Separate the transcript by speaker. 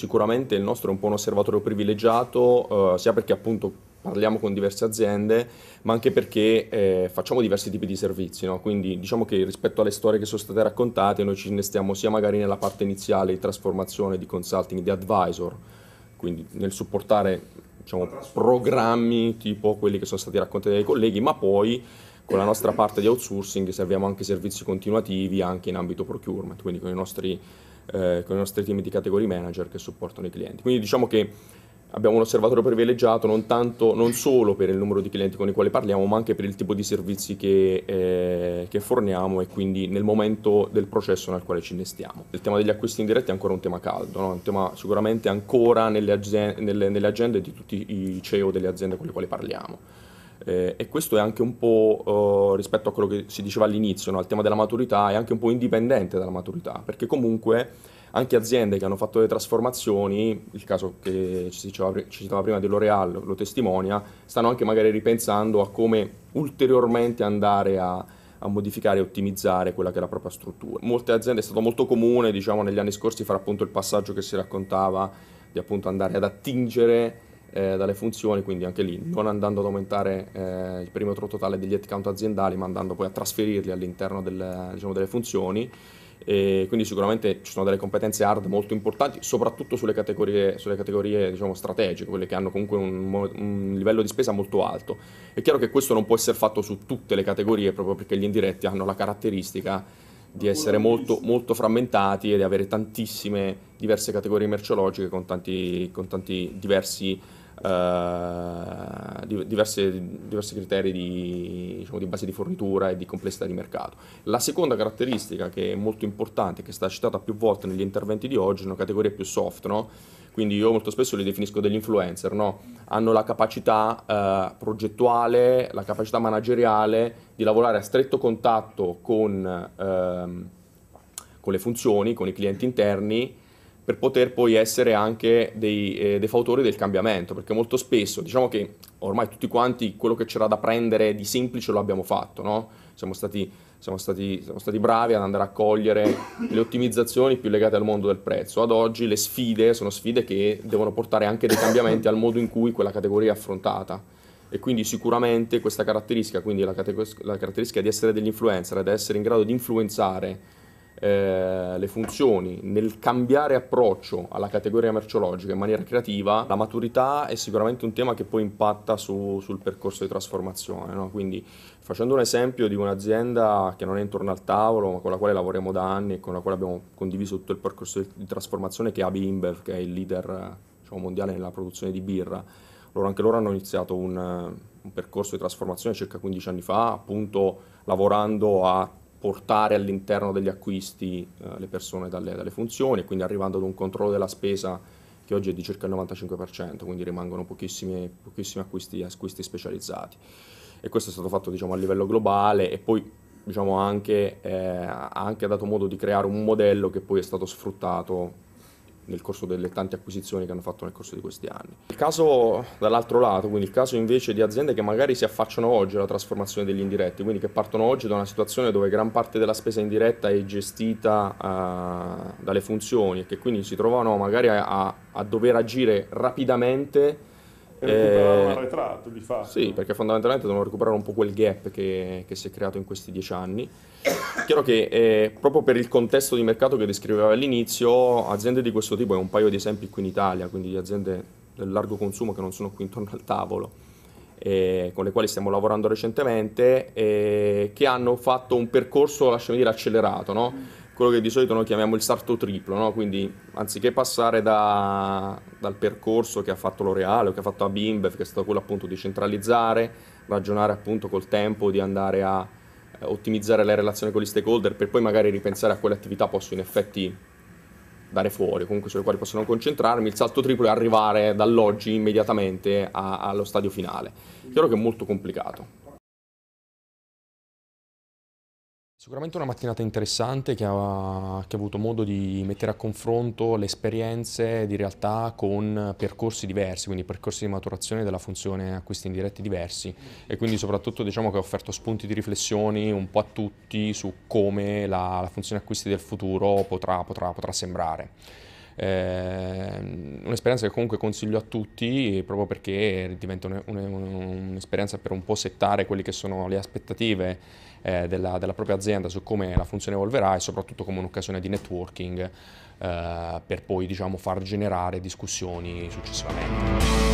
Speaker 1: sicuramente il nostro è un po' un osservatorio privilegiato, eh, sia perché appunto parliamo con diverse aziende, ma anche perché eh, facciamo diversi tipi di servizi, no? quindi diciamo che rispetto alle storie che sono state raccontate noi ci innestiamo sia magari nella parte iniziale di trasformazione, di consulting, di advisor, quindi nel supportare diciamo, programmi tipo quelli che sono stati raccontati dai colleghi, ma poi con la nostra parte di outsourcing serviamo anche servizi continuativi anche in ambito procurement, quindi con i nostri eh, con i nostri team di category manager che supportano i clienti. Quindi diciamo che abbiamo un osservatorio privilegiato non, tanto, non solo per il numero di clienti con i quali parliamo, ma anche per il tipo di servizi che, eh, che forniamo e quindi nel momento del processo nel quale ci innestiamo. Il tema degli acquisti indiretti è ancora un tema caldo, no? un tema sicuramente ancora nelle, aziende, nelle, nelle agende di tutti i CEO delle aziende con le quali parliamo. Eh, e questo è anche un po' eh, rispetto a quello che si diceva all'inizio, no? al tema della maturità, è anche un po' indipendente dalla maturità, perché comunque anche aziende che hanno fatto delle trasformazioni, il caso che ci citava, ci citava prima di L'Oreal lo testimonia, stanno anche magari ripensando a come ulteriormente andare a, a modificare e ottimizzare quella che è la propria struttura. Molte aziende è stato molto comune, diciamo, negli anni scorsi fare appunto il passaggio che si raccontava di appunto andare ad attingere eh, dalle funzioni, quindi anche lì non andando ad aumentare eh, il perimetro totale degli headcount aziendali, ma andando poi a trasferirli all'interno del, diciamo, delle funzioni. E quindi sicuramente ci sono delle competenze hard molto importanti, soprattutto sulle categorie, sulle categorie diciamo, strategiche, quelle che hanno comunque un, un, livello di spesa molto alto. È chiaro che questo non può essere fatto su tutte le categorie, proprio perché gli indiretti hanno la caratteristica di essere molto, molto frammentati e di avere tantissime diverse categorie merceologiche con tanti, con tanti diversi eh, diversi, diversi criteri di, diciamo, di, base di fornitura e di complessità di mercato. La seconda caratteristica che è molto importante, che è stata citata più volte negli interventi di oggi, è una categoria più soft, no? quindi io molto spesso li definisco degli influencer, no? hanno la capacità eh, progettuale, la capacità manageriale di lavorare a stretto contatto con, ehm, con le funzioni, con i clienti interni per poter poi essere anche dei eh, defautori del cambiamento, perché molto spesso diciamo che ormai tutti quanti quello che c'era da prendere di semplice lo abbiamo fatto, no? siamo, stati, siamo, stati, siamo stati bravi ad andare a cogliere le ottimizzazioni più legate al mondo del prezzo, ad oggi le sfide sono sfide che devono portare anche dei cambiamenti al modo in cui quella categoria è affrontata e quindi sicuramente questa caratteristica, quindi la, cate- la, caratteristica di essere degli influencer, di essere in grado di influenzare eh, le funzioni, nel cambiare approccio alla categoria merceologica in maniera creativa, la maturità è sicuramente un tema che poi impatta su, sul percorso di trasformazione. No? Quindi facendo un esempio di un'azienda che non è intorno al tavolo, ma con la quale lavoriamo da anni e con la quale abbiamo condiviso tutto il percorso di trasformazione, che è Abimbev, che è il leader diciamo, mondiale nella produzione di birra. Loro, anche loro hanno iniziato un, un percorso di trasformazione circa 15 anni fa, appunto lavorando a portare all'interno degli acquisti eh, le persone dalle, dalle funzioni e quindi arrivando ad un controllo della spesa che oggi è di circa il 95%, quindi rimangono pochissimi, pochissimi acquisti, acquisti, specializzati. E questo è stato fatto diciamo, a livello globale e poi diciamo, anche, eh, ha anche dato modo di creare un modello che poi è stato sfruttato nel corso delle tante acquisizioni che hanno fatto nel corso di questi anni. Il caso dall'altro lato, quindi il caso invece di aziende che magari si affacciano oggi alla trasformazione degli indiretti, quindi che partono oggi da una situazione dove gran parte della spesa indiretta è gestita uh, dalle funzioni e che quindi si trovano magari a, a dover agire rapidamente
Speaker 2: e recuperare un eh, arretrato
Speaker 1: di fatto. Sì, perché fondamentalmente devono recuperare un po' quel gap che, che si è creato in questi dieci anni chiaro che eh, proprio per il contesto di mercato che descriveva all'inizio, aziende di questo tipo, è un paio di esempi qui in Italia, quindi di aziende del largo consumo che non sono qui intorno al tavolo, eh, con le quali stiamo lavorando recentemente, eh, che hanno fatto un percorso, lasciami dire, accelerato, no? quello che di solito noi chiamiamo il sarto triplo, no? quindi anziché passare da, dal percorso che ha fatto L'Oreal o che ha fatto Abimbev, che è stato quello appunto di centralizzare, ragionare appunto col tempo di andare a eh, ottimizzare la relazione con gli stakeholder per poi magari ripensare a quale attività posso in effetti dare fuori, comunque sulle quali posso non concentrarmi, il salto triplo è arrivare dall'oggi immediatamente a, allo stadio finale. Chiaro che è molto complicato. Sicuramente una mattinata interessante che ha, che ha, avuto modo di mettere a confronto le esperienze di realtà con percorsi diversi, quindi percorsi di maturazione della funzione acquisti indiretti diversi e quindi soprattutto diciamo che ha offerto spunti di riflessioni un po' a tutti su come la, la funzione acquisti del futuro potrà, potrà, potrà sembrare. Ehm, un'esperienza che comunque consiglio a tutti proprio perché diventa un, un, un'esperienza per un po' settare quelle che sono le aspettative eh, della, della, propria azienda su come la funzione evolverà e soprattutto come un'occasione di networking eh, per poi diciamo, far generare discussioni successivamente.